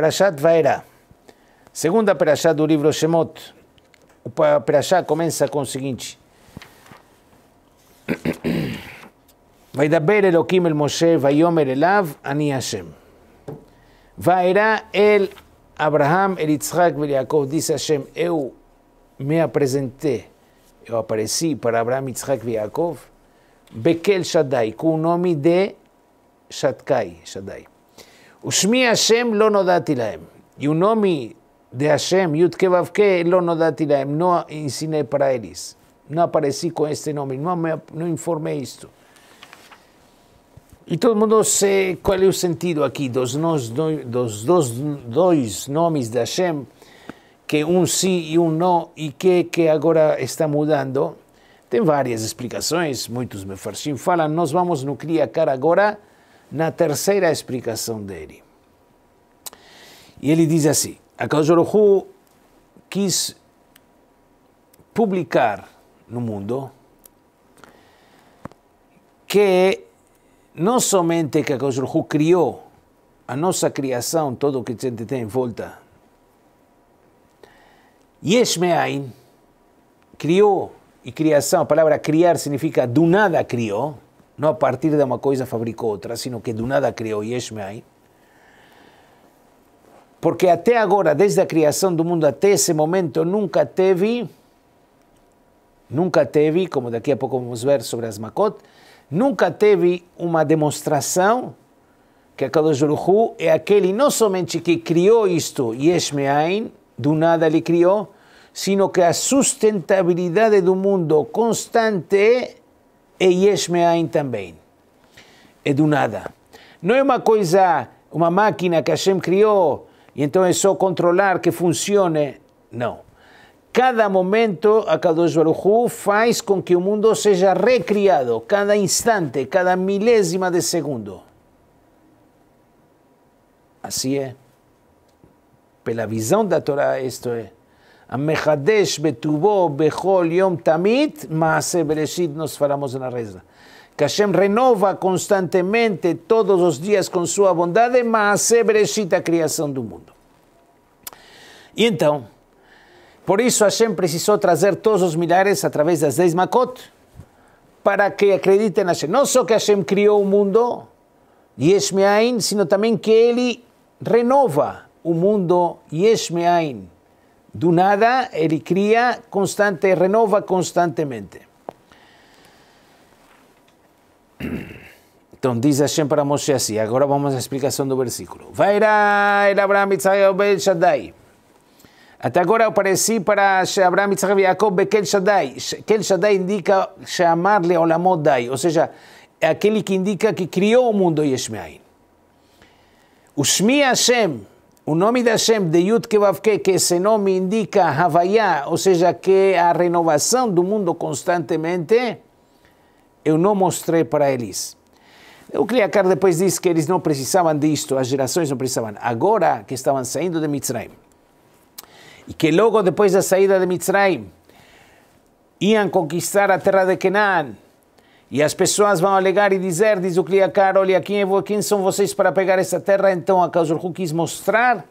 Parashat Vaera, segunda Parashat do livro Shemot. O Parashat começa com o seguinte: Vai daber Elohim el Moshe, vai yomer elav, ani Hashem. Vaera el Abraham, el Yitzhak, el Yaakov, diz Hashem: Eu me apresentei, eu apareci para Abraham, Yitzhak e Yaakov, Bekel Shaddai, com o nome de Shadkai, Shaddai o השם לא נודעתי E o nome de Hashem, Yudkevavke, lo nodati laem, não ensinei para eles. Não apareci com este nome, não, me, informei isto. E todo mundo sabe qual é o sentido aqui dos, dois nomes de Hashem, que um sim e um não, e que, agora está mudando. Tem várias explicações, muitos me mefarshim falam, nós vamos no Kriakar agora na terceira explicação dele. E ele diz assim: a Kajoruhu quis publicar no mundo que não somente que a Kajoruhu criou a nossa criação, todo o que a gente tem em volta, Yeshmeain criou e criação, a palavra criar significa do nada criou não a partir de uma coisa fabricou outra, sino que do nada criou Yeshmai. Porque até agora, desde a criação do mundo até esse momento, nunca teve, nunca teve, como daqui a pouco vamos ver sobre as Makot, nunca teve uma demonstração que a Kadosh é aquele não somente que criou isto, Yesh do nada ele criou, sino que a sustentabilidade do mundo constante e Yesh Me'ain também. É do nada. Não é uma coisa, uma máquina que Hashem criou e então é só controlar que funcione. Não. Cada momento, a Kadosh Baruch Hu faz com que o mundo seja recriado, cada instante, cada milésima de segundo. Assim é. Pela visão da Torá, isto é. המחדש בטובו בכל יום תמיד, מעשה בראשית נוס פרמוס נרזלה. Hashem renova constantemente, todos os dias, com sua bondade, mas é Bereshit a criação do mundo. E então, por isso Hashem precisou trazer todos os milhares através das 10 Makot, para que acreditem na Não só que Hashem criou o mundo, Yesh Me'ain, sino também que Ele renova o mundo Yesh Me'ain. Do nada, ele cria constante, renova constantemente. Então diz Hashem para Moshe assim, agora vamos à explicação do versículo. Vairá el Abraham Yitzhak Obed Shaddai. Até agora apareci para Abraham Yitzhak e Jacob Bekel Shaddai. Kel Shaddai indica chamar-lhe Olamot Dai, ou seja, é aquele que indica que criou o mundo Yeshmeain. O Shmi Hashem, o nome de Hashem, de Yud Kevavke, que esse nome indica Havaiá, ou seja, que a renovação do mundo constantemente, eu não mostrei para eles. O Kliakar depois disse que eles não precisavam disto, as gerações não precisavam, agora que estavam saindo de Mitzrayim. E que logo depois da saída de Mitzrayim, iam conquistar a terra de Canaã, e as pessoas vão alegar e dizer, diz o Kliakar, olha, quem, é, quem são vocês para pegar essa terra? Então a Kauserhu quis mostrar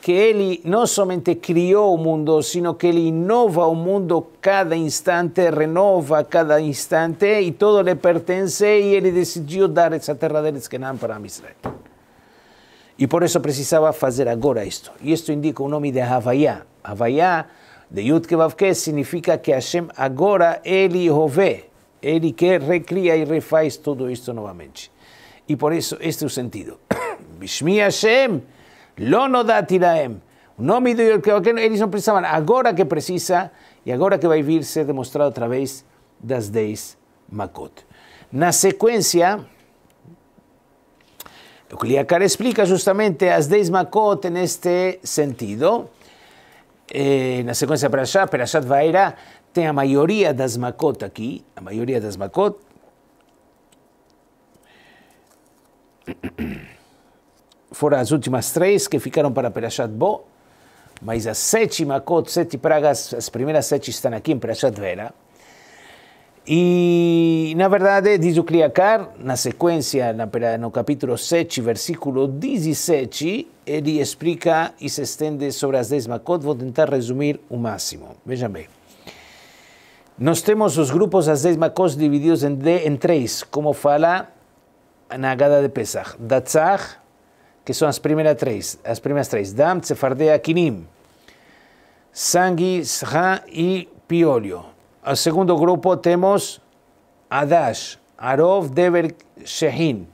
que ele não somente criou o mundo, sino que ele inova o mundo cada instante, renova cada instante e todo lhe pertence e ele decidiu dar essa terra deles que não para Israel. E por isso precisava fazer agora isto. E isto indica o nome de Havaiá. Havaiá, de Yud Kevavke, significa que Hashem agora é ele rovê ele que recria y refaz todo esto nuevamente. Y por eso este es el sentido. Bishmi Hashem, Lonodati Laem. O nome do Ellos no precisaban. ahora que precisa y ahora que va a vir demostrado otra vez das 10 Makot. Na lo o Kliakar explica justamente as 10 Makot este sentido. Eh, en la secuencia para allá, ir a tem a maioria das Makot aqui, a maioria das Makot. Foram as últimas três que ficaram para Perashat Bo, mas as sete Makot, sete pragas, as primeiras sete estão aqui em Perashat Vera. E, na verdade, diz o Kriakar, na sequência, no capítulo 7, versículo 17, ele explica e se estende sobre as 10 Makot. Vou tentar resumir o máximo. Vejam bem. Nos temos los grupos las 10 macos, divididos en de, como fala la Agada de Pesach. Datzach, que son las primeras tres, Dam, Tsefardea, Kinim. Sangui, Sra y Piolio. Al segundo grupo tenemos Adash, Arov, Dever, Shehin.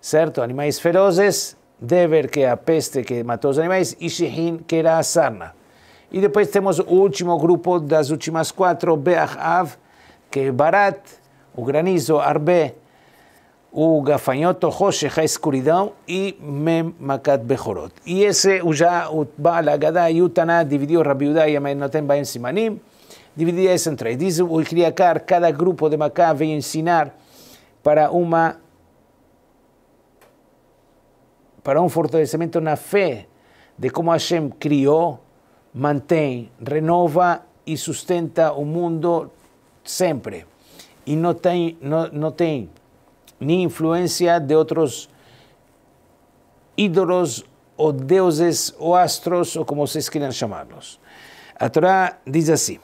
¿cierto? Animales feroces, Dever, que é a peste que mató los animales y e Shehin, que era a sarna. E depois temos o último grupo das últimas quatro, Be'ach Av, que é Barat, o granizo, Arbe, o gafanhoto, Roshech, a escuridão, e Mem Makat Behorot. E esse já, o Baal Agadá e o Taná dividiu Rabiudá e mas não tem Simanim, dividiu isso em três. Diz o Kriakar, cada grupo de Macá vem ensinar para uma para um fortalecimento na fé de como Hashem criou mantém, renova e sustenta o mundo sempre. E não tem, não, não tem nem influência de outros ídolos ou deuses ou astros, ou como vocês queiram chamá-los. A Torá diz assim,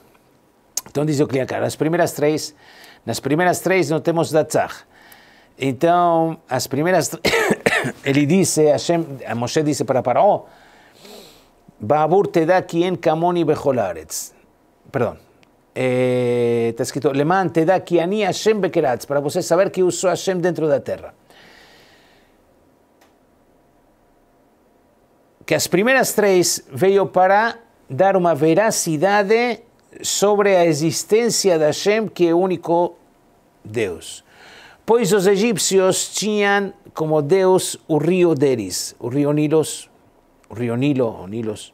então diz o Kliakar, nas primeiras três, nas primeiras três não temos Datzach. Então, as primeiras, ele disse, a Moshe disse para Faraó, Babur te Tedaki Kamoni Bejolaretz. Perdón. Eh, está escrito, Leman Tedaki Ani Hashem Bekeratz, para você saber que usou Hashem dentro da terra. Que as primeiras três veio para dar uma veracidade sobre a existência de Hashem, que é o único Deus. Pois os egípcios tinham como Deus o rio Deris, o rio Nilos, rio Nilo, ou Nilos.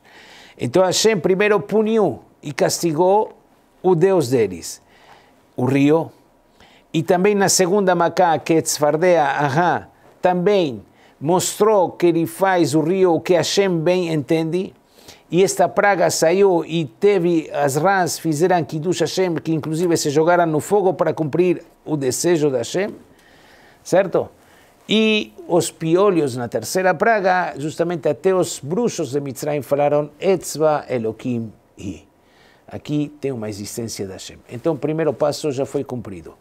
Então Hashem primeiro puniu e castigou o Deus deles, o rio. E também na segunda Macá, que é Tzfardea, ahá, também mostrou que ele faz o rio o que Hashem bem entende. E esta praga saiu e teve, as rãs fizeram Kiddush Hashem, que inclusive se jogaram no fogo para cumprir o desejo de Hashem. Certo? E os piolhos na terceira praga, justamente até os bruxos de Mitzrayim falaram Etzba Elohim I Aqui tem uma existência da Hashem. Então o primeiro passo já foi cumprido.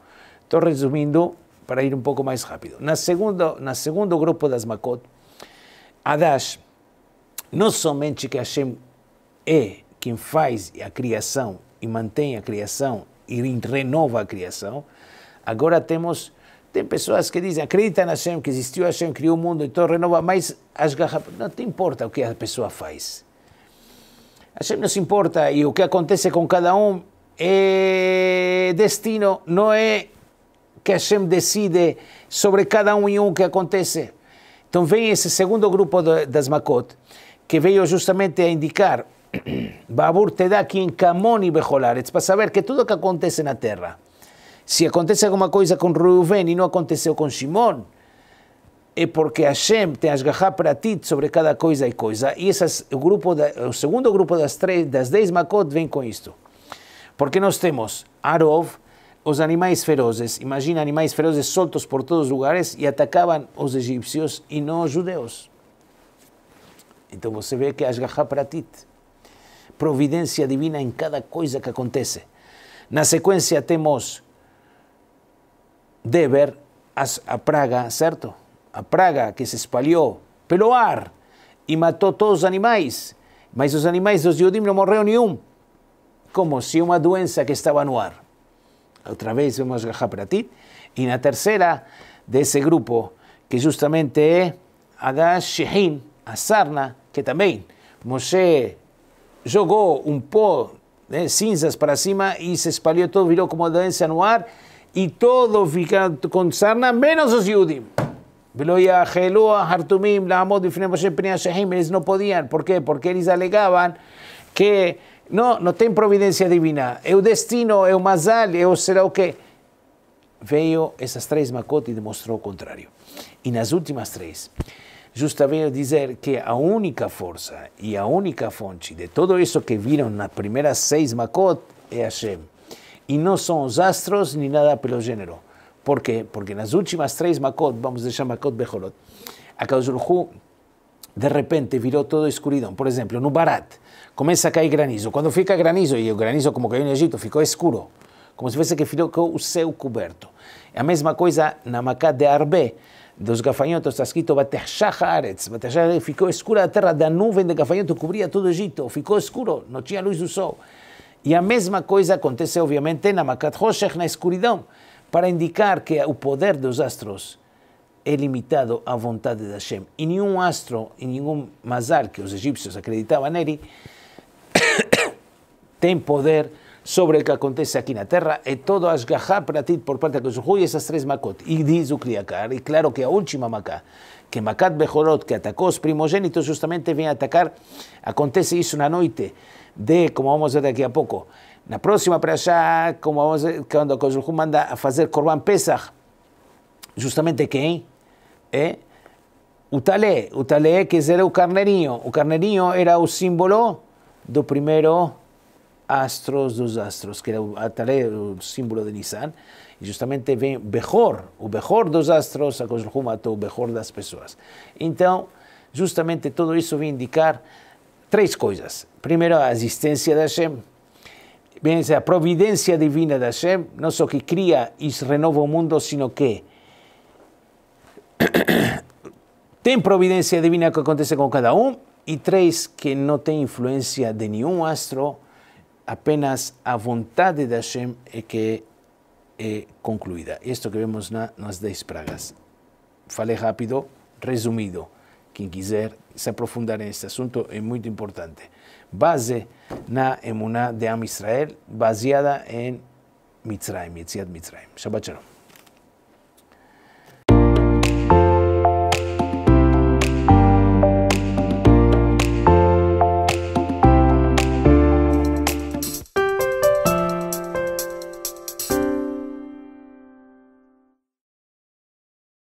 Estou resumindo para ir um pouco mais rápido. Na segunda, na segundo grupo das Makot, Adash, não somente que Hashem é quem faz a criação e mantém a criação e renova a criação, agora temos tem pessoas que dizem, acredita na Hashem, que existiu Hashem, criou o mundo, então renova, mas as garrafas, não te importa o que a pessoa faz. Hashem não se importa e o que acontece com cada um é destino, não é que Hashem decide sobre cada um e um que acontece. Então vem esse segundo grupo das Makot, que veio justamente a indicar Babur te dá aqui em Camon e para saber que tudo o que acontece na Terra, se acontece alguma coisa com Reuven e não aconteceu com Shimon, é porque Hashem tem asgahá para ti sobre cada coisa e coisa. E essas, o, grupo da, o segundo grupo das, três, das dez Makot vem com isto. Porque nós temos Arov, os animais ferozes. Imagina animais ferozes soltos por todos os lugares e atacavam os egípcios e não os judeus. Então você vê que asgahá Providência divina em cada coisa que acontece. Na sequência temos de ver a, a praga, certo? A praga que se espalhou pelo ar e matou todos os animais, mas os animais dos Yudim não morreram nenhum, como se uma doença que estava no ar. Outra vez vemos a Pratit. E na terceira desse grupo, que justamente é a da Shehin, a sarna, que também Moshe jogou um pó, de né, cinzas para cima e se espalhou todo, virou como doença no ar y todo con sarna menos los Yudim. Ellos no podían. ¿Por qué? Porque ellos alegaban que no, no tiene providencia divina. el destino, eu mazal, o será o que Veio esas tres macot y demostró contrario. Y y nas últimas tres, justamente, dice que a única fuerza y la única fonte de todo eso que vieron las primeras seis macot es Hashem y no son astros ni nada pelo género. ¿Por qué? Porque en las últimas tres Makot, vamos a llamar Makot Bejolot, Akadoshurujú de repente viró todo escuridón. Por ejemplo, en Barat, comienza a caer granizo. Cuando fica granizo, y el granizo como cayó en Egipto, ficou oscuro, como si fuese que ficou o céu La misma mesma en la Makat de Arbé, dos gafanhotos, está escrito Bateshach Aretz. Aretz, ficou escura la tierra, la nube de gafanhoto, cubría todo Egipto, quedó oscuro, no tenía luz del sol. E a mesma coisa acontece, obviamente, na Makat Hoshech, na escuridão, para indicar que o poder dos astros é limitado à vontade de Hashem. E nenhum astro, e nenhum mazal que os egípcios acreditavam nele, tem poder sobre el que acontece aquí en la tierra, Y eh, todo para ti por parte de su y esas tres macot y claro que a última maca. que Macat Bejorot, que atacó a los primogénitos, justamente viene a atacar, acontece, hizo una noche de, como vamos a ver aquí a poco la próxima para allá, como vamos a ver, quando su manda a hacer Corban Pesach, justamente que eh utale talé, que talé el dizer el carnerío era un símbolo do primero astros dos astros, que até o símbolo de Nissan, e justamente vem Behor, o Behor dos astros, a Koshul o Behor das pessoas. Então, justamente tudo isso vem indicar três coisas. Primeiro, a existência da Hashem, bem, a providência divina da Hashem, não só que cria e renova o mundo, sino que tem providência divina que acontece com cada um, e três, que não tem influência de nenhum astro, apenas a voluntad de Hashem es eh, que es eh, concluida. Esto que vemos en las 10 pragas. Fale rápido, resumido. Quien quiser se aprofundar este asunto es muy importante. Base na emuná de Am Israel, baseada en Mitzrayim, Yetziat Mitzrayim. Shabbat Shalom.